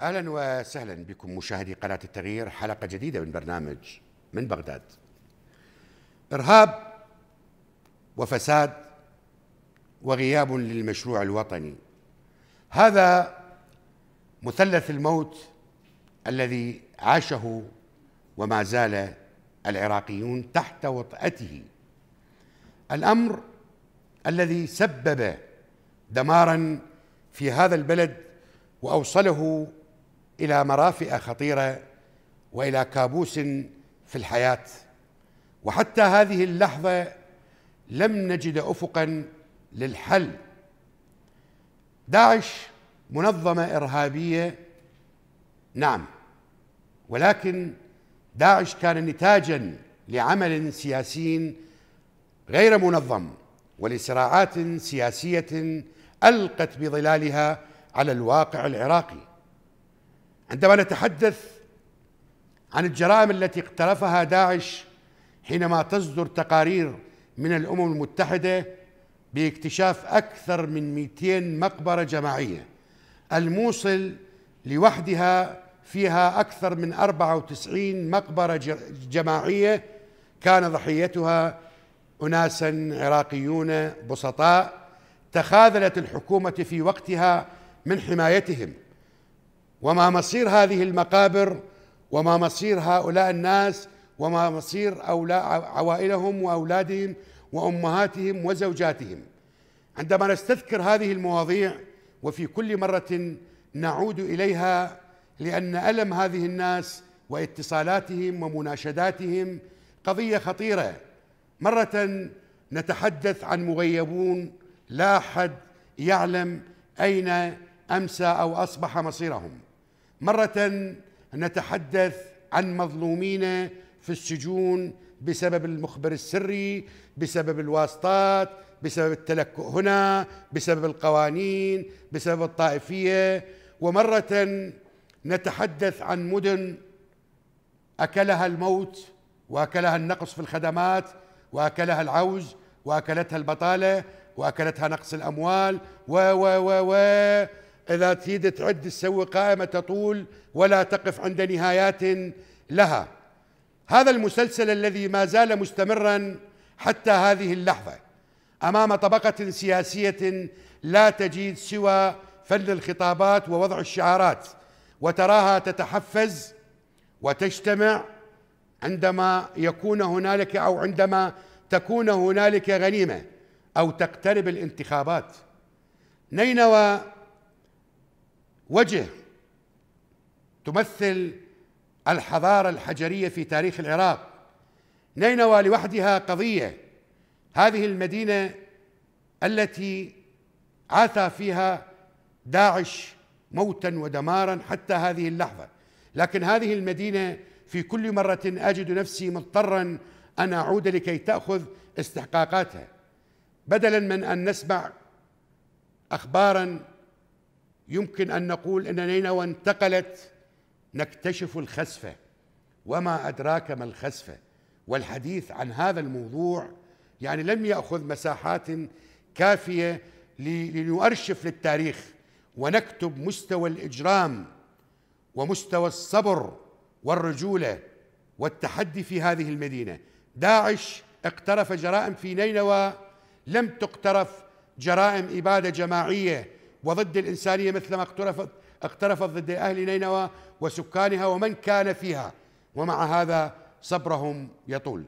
اهلا وسهلا بكم مشاهدي قناه التغيير حلقه جديده من برنامج من بغداد. ارهاب وفساد وغياب للمشروع الوطني. هذا مثلث الموت الذي عاشه وما زال العراقيون تحت وطأته. الامر الذي سبب دمارا في هذا البلد واوصله الى مرافئ خطيره والى كابوس في الحياه وحتى هذه اللحظه لم نجد افقا للحل داعش منظمه ارهابيه نعم ولكن داعش كان نتاجا لعمل سياسي غير منظم ولصراعات سياسيه القت بظلالها على الواقع العراقي عندما نتحدث عن الجرائم التي اقترفها داعش حينما تصدر تقارير من الامم المتحده باكتشاف اكثر من 200 مقبره جماعيه الموصل لوحدها فيها اكثر من 94 مقبره جماعيه كان ضحيتها اناسا عراقيون بسطاء تخاذلت الحكومه في وقتها من حمايتهم وما مصير هذه المقابر وما مصير هؤلاء الناس وما مصير أولا عوائلهم وأولادهم وأمهاتهم وزوجاتهم عندما نستذكر هذه المواضيع وفي كل مرة نعود إليها لأن ألم هذه الناس واتصالاتهم ومناشداتهم قضية خطيرة مرة نتحدث عن مغيبون لا أحد يعلم أين أمسى أو أصبح مصيرهم مرة نتحدث عن مظلومين في السجون بسبب المخبر السري بسبب الواسطات بسبب التلكؤ هنا بسبب القوانين بسبب الطائفية ومرة نتحدث عن مدن أكلها الموت وأكلها النقص في الخدمات وأكلها العوز وأكلتها البطالة وأكلتها نقص الأموال و و و, و إذا تريد تعد تسوي قائمة تطول ولا تقف عند نهايات لها هذا المسلسل الذي ما زال مستمرا حتى هذه اللحظة أمام طبقة سياسية لا تجيد سوى فن الخطابات ووضع الشعارات وتراها تتحفز وتجتمع عندما يكون هنالك او عندما تكون هنالك غنيمه او تقترب الانتخابات نينوى وجه تمثل الحضاره الحجريه في تاريخ العراق نينوى لوحدها قضيه هذه المدينه التي عاثى فيها داعش موتا ودمارا حتى هذه اللحظه لكن هذه المدينه في كل مره اجد نفسي مضطرا ان اعود لكي تاخذ استحقاقاتها بدلا من ان نسمع اخبارا يمكن أن نقول أن نينوى انتقلت نكتشف الخسفة وما أدراك ما الخسفة والحديث عن هذا الموضوع يعني لم يأخذ مساحات كافية لنؤرشف للتاريخ ونكتب مستوى الإجرام ومستوى الصبر والرجولة والتحدي في هذه المدينة داعش اقترف جرائم في نينوى لم تقترف جرائم إبادة جماعية وضد الإنسانية مثلما اقترفت اقترفت ضد أهل نينوى وسكانها ومن كان فيها ومع هذا صبرهم يطول